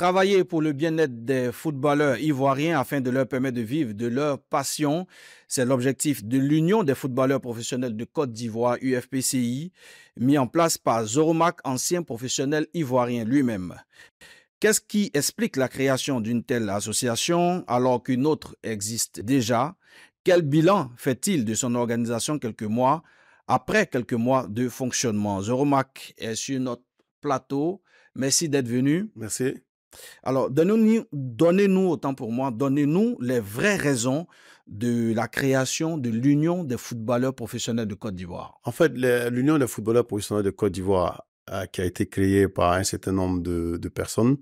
Travailler pour le bien-être des footballeurs ivoiriens afin de leur permettre de vivre de leur passion, c'est l'objectif de l'Union des footballeurs professionnels de Côte d'Ivoire, UFPCI, mis en place par Zoromac, ancien professionnel ivoirien lui-même. Qu'est-ce qui explique la création d'une telle association alors qu'une autre existe déjà Quel bilan fait-il de son organisation quelques mois après quelques mois de fonctionnement Zoromac est sur notre plateau. Merci d'être venu. Merci. Alors, donnez-nous, donnez-nous, autant pour moi, donnez-nous les vraies raisons de la création de l'Union des footballeurs professionnels de Côte d'Ivoire. En fait, l'Union des footballeurs professionnels de Côte d'Ivoire, euh, qui a été créée par un certain nombre de, personnes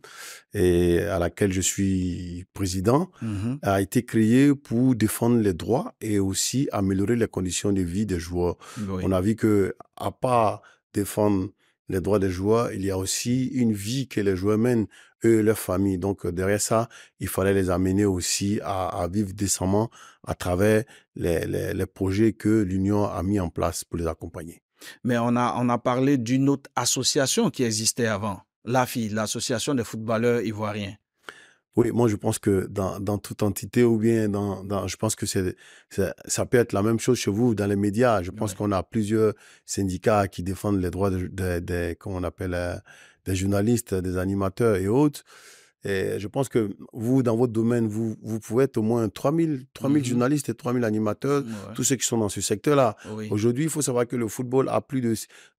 et à laquelle je suis président, mm-hmm. a été créée pour défendre les droits et aussi améliorer les conditions de vie des joueurs. On a vu que, à part défendre les droits des joueurs, il y a aussi une vie que les joueurs mènent, eux et leur famille. Donc euh, derrière ça, il fallait les amener aussi à, vivre décemment à travers les, projets que l'Union a mis en place pour les accompagner. Mais on a, on a parlé d'une autre association qui existait avant, l'AFI, l'Association des footballeurs ivoiriens. Oui, moi je pense que dans, toute entité ou bien dans, je pense que c'est ça peut être la même chose chez vous dans les médias. Je pense qu'on a plusieurs syndicats qui défendent les droits des de, comment on appelle euh, des journalistes, des animateurs et autres. Et je pense que vous, dans votre domaine, vous, vous pouvez être au moins 3000, 3000 mm-hmm. journalistes et 3000 animateurs, tous ceux qui sont dans ce secteur-là. Aujourd'hui, il faut savoir que le football a plus de,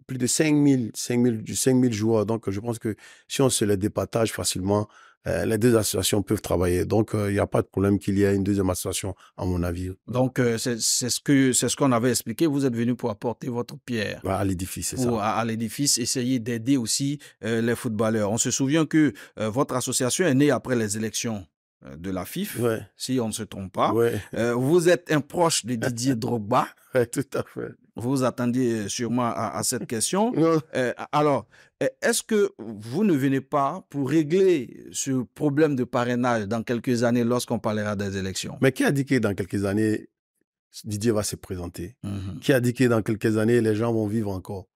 plus de 5000, 5000, 5000 joueurs. Donc, je pense que si on se les départage facilement, euh, les deux associations peuvent travailler. Donc, euh, il n'y a pas de problème qu'il y ait une deuxième association, à mon avis. Donc, euh, c'est ce que c'est ce qu'on avait expliqué. Vous êtes venu pour apporter votre pierre bah, à l'édifice, c'est À, l'édifice, essayer d'aider aussi les footballeurs. On se souvient que votre association est née après les élections de la FIF, si on ne se trompe pas. vous êtes un proche de Didier Drogba. Oui, tout à fait vous attendiez sûrement à, à cette question. Euh, alors, euh, est-ce que vous ne venez pas pour régler ce problème de parrainage dans quelques années lorsqu'on parlera des élections Mais qui a dit que dans quelques années, Didier va se présenter mhm. Qui a dit que dans quelques années, les gens vont vivre encore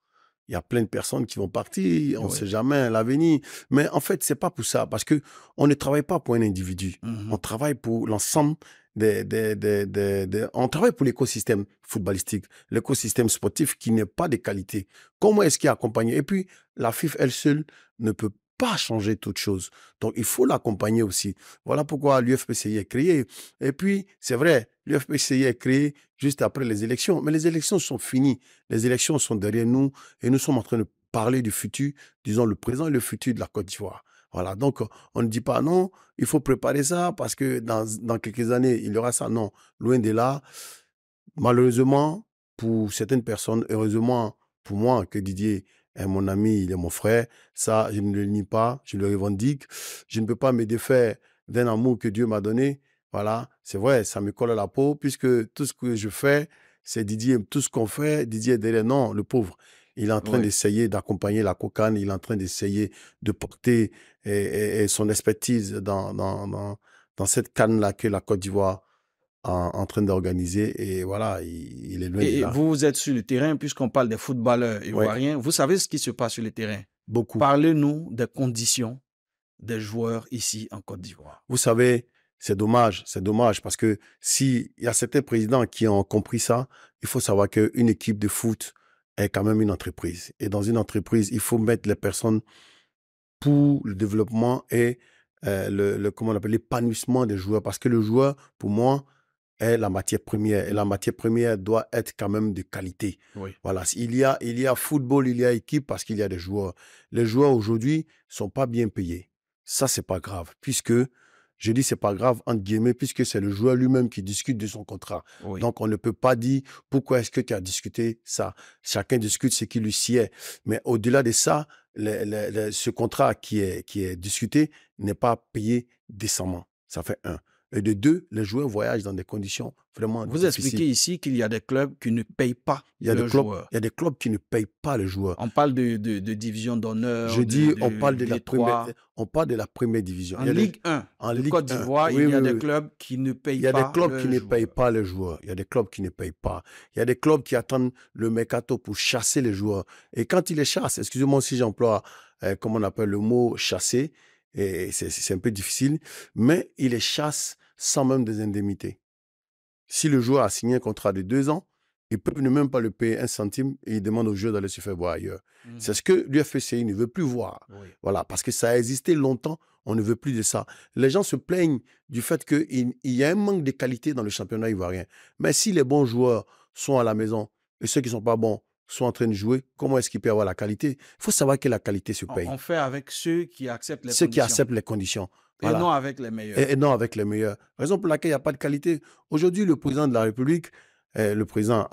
il y a plein de personnes qui vont partir, on ne sait jamais l'avenir. Mais en fait, c'est pas pour ça, parce que on ne travaille pas pour un individu. Mmh on travaille pour l'ensemble des, des, des, On travaille pour l'écosystème footballistique, l'écosystème sportif qui n'est pas de qualité. Comment est-ce qu'il est accompagné Et puis, la FIFA, elle seule, ne peut changer toute chose. Donc, il faut l'accompagner aussi. Voilà pourquoi l'UFPCI est créé. Et puis, c'est vrai, l'UFPCI est créé juste après les élections. Mais les élections sont finies. Les élections sont derrière nous et nous sommes en train de parler du futur, disons le présent et le futur de la Côte d'Ivoire. Voilà, donc on ne dit pas non, il faut préparer ça parce que dans, dans quelques années, il y aura ça. Non, loin de là. Malheureusement, pour certaines personnes, heureusement pour moi que Didier eh, mon ami, il est mon frère. Ça, je ne le nie pas, je le revendique. Je ne peux pas me défaire d'un amour que Dieu m'a donné. Voilà, c'est vrai, ça me colle à la peau, puisque tout ce que je fais, c'est Didier, tout ce qu'on fait, Didier derrière. Non, le pauvre, il est en train d'essayer d'accompagner la cocaine, il est en train d'essayer de porter eh, eh, son expertise dans, dans cette canne-là que la Côte d'Ivoire en, train d'organiser. Et voilà, il, est loin. de là. vous êtes sur le terrain, puisqu'on parle des footballeurs ivoiriens, vous savez ce qui se passe sur le terrain. Beaucoup. Parlez-nous des conditions des joueurs ici en Côte d'Ivoire. Vous savez, c'est dommage, c'est dommage parce que s'il y a certains présidents qui ont compris ça, il faut savoir qu'une équipe de foot est quand même une entreprise. Et dans une entreprise, il faut mettre les personnes pour le développement et euh, le, le, comment on appelle l'épanouissement des joueurs. Parce que le joueur, pour moi, est la matière première. Et la matière première doit être quand même de qualité. Voilà. Il y, a, il y a football, il y a équipe parce qu'il y a des joueurs. Les joueurs aujourd'hui sont pas bien payés. Ça, c'est pas grave, puisque je dis c'est pas grave entre guillemets puisque c'est le joueur lui-même qui discute de son contrat. Donc on ne peut pas dire pourquoi est-ce que tu as discuté ça. Chacun discute ce qui lui sied. Mais au-delà de ça, ce contrat qui est qui est discuté n'est pas payé décemment. Ça fait un. Et de deux, les joueurs voyagent dans des conditions vraiment Vous expliquez ici qu'il y a des clubs qui ne payent pas il y Il y a des clubs qui ne payent pas les joueurs. On parle de, division d'honneur. Je dis, on, parle de la première, on parle de la première division. En Ligue 1, en Ligue Côte d'Ivoire, il y a des clubs qui ne payent pas Il y a des clubs qui ne payent pas les joueurs. Il y a des clubs qui ne payent pas. Il y a des clubs qui attendent le mercato pour chasser les joueurs. Et quand ils les chassent, excusez-moi si j'emploie, euh, on appelle le mot, chasser, et c'est un peu difficile, mais ils les chassent sans même des indemnités. Si le joueur a signé un contrat de deux ans, ils peuvent ne même pas le payer un centime et ils demandent au joueur d'aller se faire voir ailleurs. Mmh. C'est ce que l'UFCI ne veut plus voir. Voilà, parce que ça a existé longtemps, on ne veut plus de ça. Les gens se plaignent du fait qu'il y a un manque de qualité dans le championnat ivoirien. Mais si les bons joueurs sont à la maison et ceux qui ne sont pas bons sont en train de jouer, comment est-ce qu'ils peuvent avoir la qualité Il faut savoir que la qualité se paye. On, fait avec Ceux qui acceptent les conditions. Et non avec les meilleurs. Et, non avec les meilleurs. Raison pour laquelle il n'y a pas de qualité. Aujourd'hui, le président de la République, eh, le président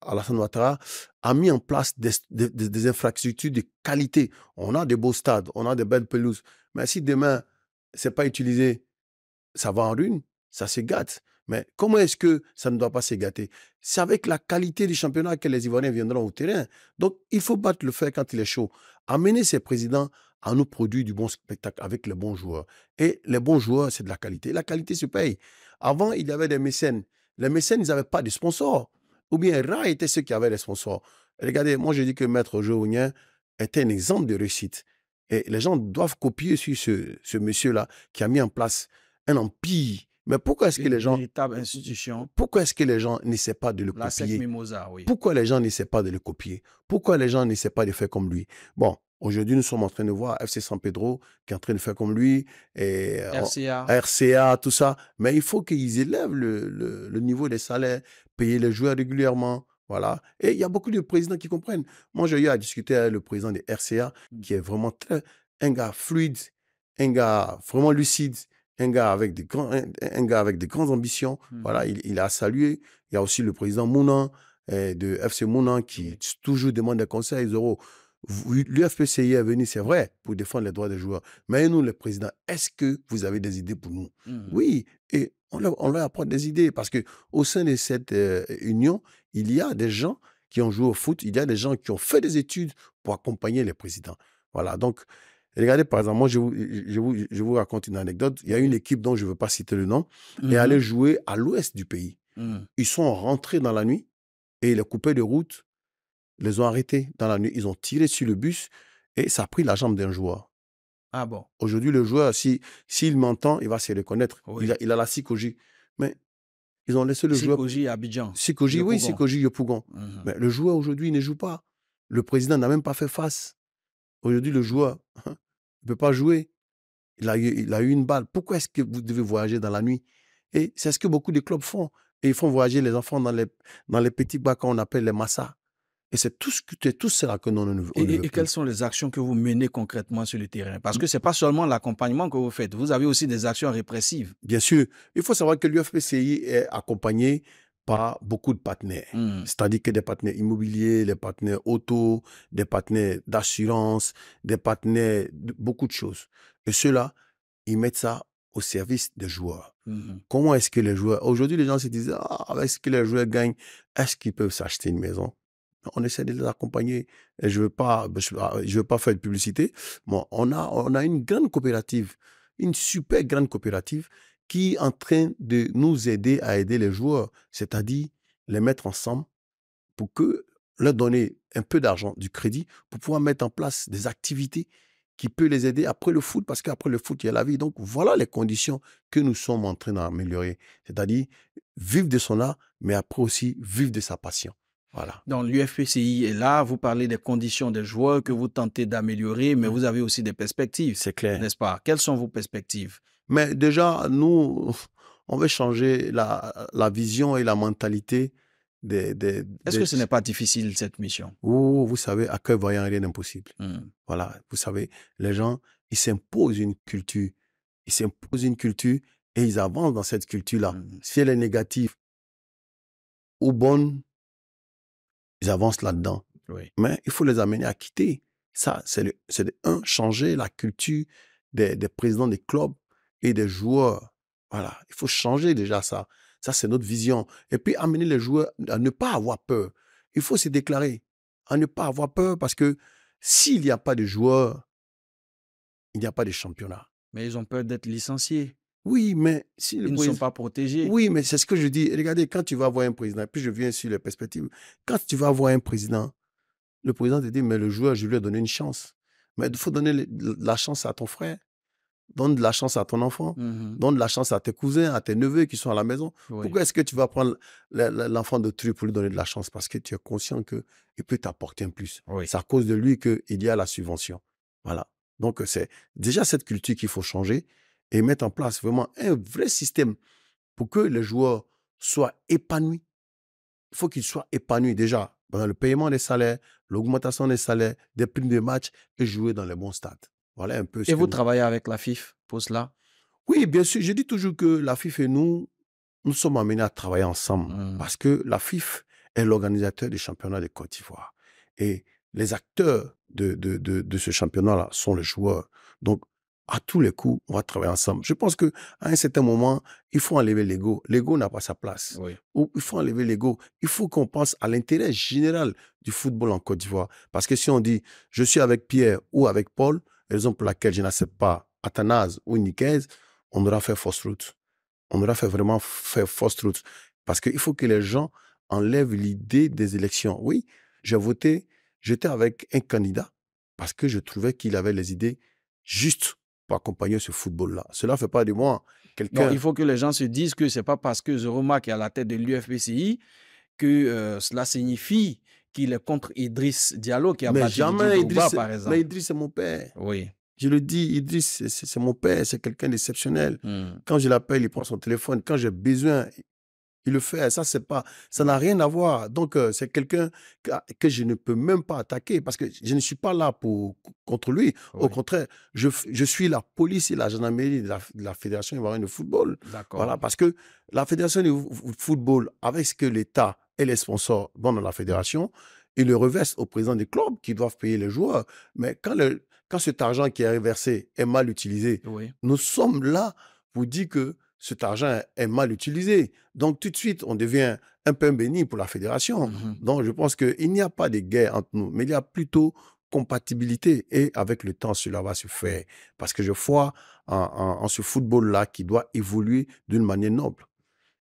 Alassane Ouattara, a mis en place des, infrastructures de qualité. On a des beaux stades, on a des belles pelouses. Mais si demain, ce n'est pas utilisé, ça va en ruine, ça se gâte. Mais comment est-ce que ça ne doit pas se gâter C'est avec la qualité du championnat que les Ivoiriens viendront au terrain. Donc, il faut battre le fer quand il est chaud. Amener ces présidents à nous produits du bon spectacle avec les bons joueurs. Et les bons joueurs, c'est de la qualité. La qualité se paye. Avant, il y avait des mécènes. Les mécènes, ils n'avaient pas de sponsors. Ou bien, Ra était ceux qui avaient les sponsors. Regardez, moi, je dis que Maître Jouignan était un exemple de réussite. Et les gens doivent copier sur ce, monsieur-là qui a mis en place un empire. Mais pourquoi est-ce que les gens. Véritable institution. Pourquoi est-ce que les gens n'essaient pas de le La copier Mimosa, oui. Pourquoi les gens n'essaient pas de le copier Pourquoi les gens n'essaient pas de faire comme lui Bon, Aujourd'hui, nous sommes en train de voir FC San Pedro qui est en train de faire comme lui, et euh, RCA, RCA tout ça. Mais il faut qu'ils élèvent le, niveau des salaires, payer les joueurs régulièrement. Voilà. Et il y a beaucoup de présidents qui comprennent. Moi, j'ai eu à discuter avec le président de RCA, mm. qui est vraiment un gars fluide, un gars vraiment lucide, un gars avec des, un, gars avec des grandes ambitions. Mm. Voilà, il, a salué. Il y a aussi le président Mounan, eh, de FC Mounan, qui toujours demande des conseils. euros. L'UFPCI est venu, c'est vrai, pour défendre les droits des joueurs. Mais nous, les présidents, est-ce que vous avez des idées pour nous mmh. Oui, et on leur, apporte des idées parce que au sein de cette euh, union, il y a des gens qui ont joué au foot, il y a des gens qui ont fait des études pour accompagner les présidents. Voilà, donc regardez par exemple, moi je vous, raconte une anecdote. Il y a une équipe dont je ne veux pas citer le nom qui et allait mmh jouer à l'ouest du pays. Mmh. Ils sont rentrés dans la nuit et ils ont coupé de route les ont arrêtés dans la nuit. Ils ont tiré sur le bus et ça a pris la jambe d'un joueur. Ah bon Aujourd'hui, le joueur, s'il si, s'il m'entend, il va se reconnaître. Il, a, la psychologie. Mais ils ont laissé le joueur. Psychologie Abidjan. Psychologie, oui, psychologie Yopougon. Mais le joueur aujourd'hui il ne joue pas. Le président n'a même pas fait face. Aujourd'hui, le joueur ne hein, peut pas jouer. Il a, eu, il a eu une balle. Pourquoi est-ce que vous devez voyager dans la nuit Et c'est ce que beaucoup de clubs font. Et ils font voyager les enfants dans les, dans les petits bacs qu'on appelle les massa et c'est tout ce que tout cela que nous, nous et, et, quelles sont les actions que vous menez concrètement sur le terrain Parce que c'est pas seulement l'accompagnement que vous faites, vous avez aussi des actions répressives. Bien sûr, il faut savoir que l'UFPCI est accompagné par beaucoup de partenaires, hmm. c'est-à-dire que des partenaires immobiliers, des partenaires auto, des partenaires d'assurance, des partenaires de beaucoup de choses. Et ceux-là, ils mettent ça au service des joueurs. Mmh Comment est-ce que les joueurs aujourd'hui les gens se disent ah, est-ce que les joueurs gagnent Est-ce qu'ils peuvent s'acheter une maison on essaie de les accompagner. Et je ne veux, pas, bah, ah, veux pas faire de publicité. on, a, une grande coopérative, une super grande coopérative qui est en train de nous aider à aider les joueurs, c'est-à-dire les mettre ensemble pour que leur donner un peu d'argent, du crédit, pour pouvoir mettre en place des activités qui peuvent les aider après le foot, parce qu'après le foot, il y a la vie. Donc voilà les conditions que nous sommes en train d'améliorer. C'est-à-dire vivre de son art, mais après aussi vivre de sa passion. Voilà. Donc l'UFPCI est là, vous parlez des conditions des joueurs que vous tentez d'améliorer, mais mmh. vous avez aussi des perspectives. C'est clair. N'est-ce pas Quelles sont vos perspectives Mais déjà, nous, on veut changer la, vision et la mentalité des... Est-ce que ce n'est pas difficile, cette mission oh, oh, Vous savez, accueil voyant, rien d'impossible. Mmh. Voilà, vous savez, les gens, ils s'imposent une culture. Ils s'imposent une culture et ils avancent dans cette culture-là. Mmh. Si elle est négative ou bonne, ils avancent là-dedans. Mais il faut les amener à quitter. Ça, c'est de, un, changer la culture des, des, présidents des clubs et des joueurs. Voilà, il faut changer déjà ça. Ça, c'est notre vision. Et puis, amener les joueurs à ne pas avoir peur. Il faut se déclarer, à ne pas avoir peur, parce que s'il n'y a pas de joueurs, il n'y a pas de championnat. Mais ils ont peur d'être licenciés. Oui, mais si ne sont pas protégés. Oui, mais c'est ce que je dis. Regardez, quand tu vas voir un président, puis je viens sur les perspectives, quand tu vas voir un président, le président te dit, mais le joueur, je lui ai donné une chance. Mais il faut donner la chance à ton frère. Donne de la chance à ton enfant. Mmh Donne de la chance à tes cousins, à tes neveux qui sont à la maison. Pourquoi est-ce que tu vas prendre l'enfant de truc pour lui donner de la chance Parce que tu es conscient qu'il peut t'apporter un plus. C'est à cause de lui qu'il y a la subvention. Voilà. Donc, c'est déjà cette culture qu'il faut changer et mettre en place vraiment un vrai système pour que les joueurs soient épanouis. Il faut qu'ils soient épanouis déjà dans le paiement des salaires, l'augmentation des salaires, des primes de match et jouer dans les bons stades. Voilà un peu. Ce et vous travaillez avec la FIF pour cela Oui, bien sûr. Je dis toujours que la FIF et nous, nous sommes amenés à travailler ensemble mmh. parce que la FIF est l'organisateur du championnat de Côte d'Ivoire. Et les acteurs de, de, de ce championnat-là sont les joueurs. Donc, à tous les coups, on va travailler ensemble. Je pense qu'à un certain moment, il faut enlever l'ego. L'ego n'a pas sa place. Ou il faut enlever l'ego. Il faut qu'on pense à l'intérêt général du football en Côte d'Ivoire. Parce que si on dit, je suis avec Pierre ou avec Paul, raison pour laquelle je n'accepte pas Athanase ou Niquez, on aura fait fausse route. On aura fait vraiment fait fausse route. Parce qu'il faut que les gens enlèvent l'idée des élections. Oui, j'ai voté, j'étais avec un candidat parce que je trouvais qu'il avait les idées justes accompagner ce football-là. Cela ne fait pas de moi quelqu'un. Il faut que les gens se disent que ce n'est pas parce que Zoroma qui est à la tête de l'UFPCI que euh, cela signifie qu'il est contre Idriss Diallo qui a battu jamais par exemple. Mais Idriss, c'est mon père. Oui. Je le dis, Idriss, c'est mon père, c'est quelqu'un d'exceptionnel. Hmm. Quand je l'appelle, il prend son téléphone. Quand j'ai besoin, il le fait. Ça, c'est pas, ça n'a rien à voir. Donc, euh, c'est quelqu'un que, je ne peux même pas attaquer parce que je ne suis pas là pour, contre lui. Au contraire, je, je, suis la police et la gendarmerie de la, Fédération ivoirienne de football. Voilà, parce que la Fédération de football, avec ce que l'État et les sponsors donnent à la Fédération, ils le reversent au président des clubs qui doivent payer les joueurs. Mais quand, le, quand cet argent qui est reversé est mal utilisé, nous sommes là pour dire que cet argent est mal utilisé. Donc tout de suite, on devient un peu un béni pour la fédération. Mmh Donc je pense qu'il n'y a pas de guerre entre nous, mais il y a plutôt compatibilité. Et avec le temps, cela va se faire. Parce que je crois en, ce football-là qui doit évoluer d'une manière noble.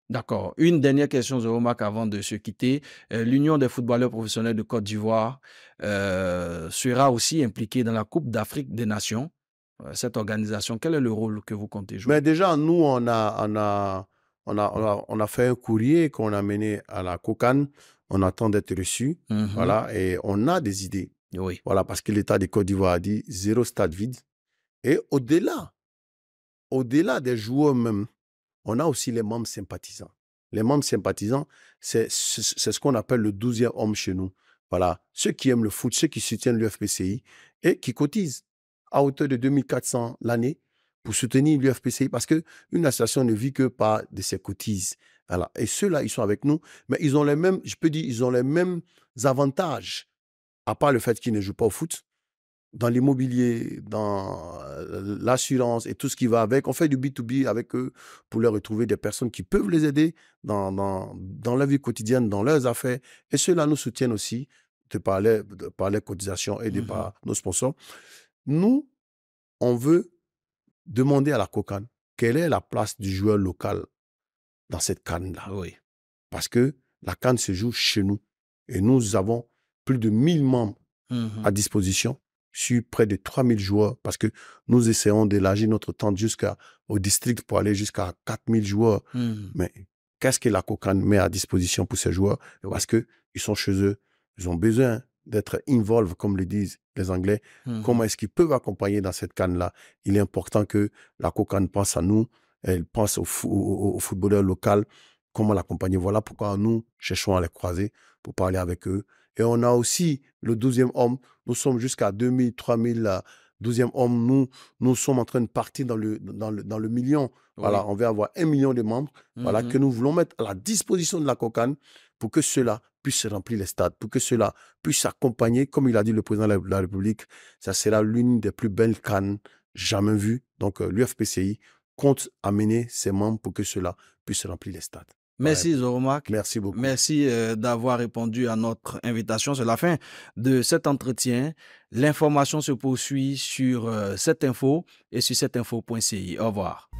D'accord. Une dernière question, je avant de se quitter. Euh, L'Union des footballeurs professionnels de Côte d'Ivoire euh, sera aussi impliquée dans la Coupe d'Afrique des Nations euh, cette organisation Quel est le rôle que vous comptez jouer Mais ben, déjà, nous, on a, on a, on a, on a, fait un courrier qu'on a mené à la COCAN. On attend d'être reçu. Mhm. Voilà, et on a des idées. Oui. Voilà, parce que l'État de Côte d'Ivoire a dit zéro stade vide. Et au-delà, au-delà des joueurs même, on a aussi les membres sympathisants. Les membres sympathisants, c'est ce qu'on appelle le douzième homme chez nous. Voilà, ceux qui aiment le foot, ceux qui soutiennent l'UFPCI et qui cotisent à hauteur de 2400 l'année pour soutenir l'UFPCI parce qu'une association ne vit que par de ses cotises. Voilà. Et ceux-là, ils sont avec nous, mais ils ont les mêmes, je peux dire, ils ont les mêmes avantages, à part le fait qu'ils ne jouent pas au foot, dans l'immobilier, dans euh, l'assurance et tout ce qui va avec. On fait du B2B avec eux pour leur retrouver des personnes qui peuvent les aider dans, dans, la vie quotidienne, dans leurs affaires. Et ceux-là nous soutiennent aussi par les, cotisations et mmh par nos sponsors. Nous, on veut demander à la COCAN quelle est la place du joueur local dans cette canne-là. Ah oui. Parce que la canne se joue chez nous. Et nous avons plus de 1000 membres à mmh disposition sur près de 3000 joueurs parce que nous essayons d'élargir notre tente jusqu'au district pour aller jusqu'à 4000 joueurs. Mmh. Mais qu'est-ce que la COCAN met à disposition pour ces joueurs Parce qu'ils sont chez eux, ils ont besoin d'être involved, comme le disent les Anglais. Comment mmh est-ce qu'ils peuvent accompagner dans cette canne-là Il est important que la COCAN pense à nous, elle pense aux au, au footballeurs local comment l'accompagner. Voilà pourquoi nous cherchons à les croiser pour parler avec eux. Et on a aussi le 12e homme. Nous sommes jusqu'à 2000, 3000, 12e homme. Nous, nous sommes en train de partir dans le, dans le, million. Voilà, on va avoir un million de membres voilà, mmh que nous voulons mettre à la disposition de la COCAN pour que cela puisse remplir les stades, pour que cela puisse accompagner, comme il a dit le président de la République, ça sera l'une des plus belles cannes jamais vues. Donc euh, l'UFPCI compte amener ses membres pour que cela puisse remplir les stades. Merci Zoromak. Merci beaucoup. Merci euh, d'avoir répondu à notre invitation. C'est la fin de cet entretien. L'information se poursuit sur euh, cette info et sur cette Au revoir.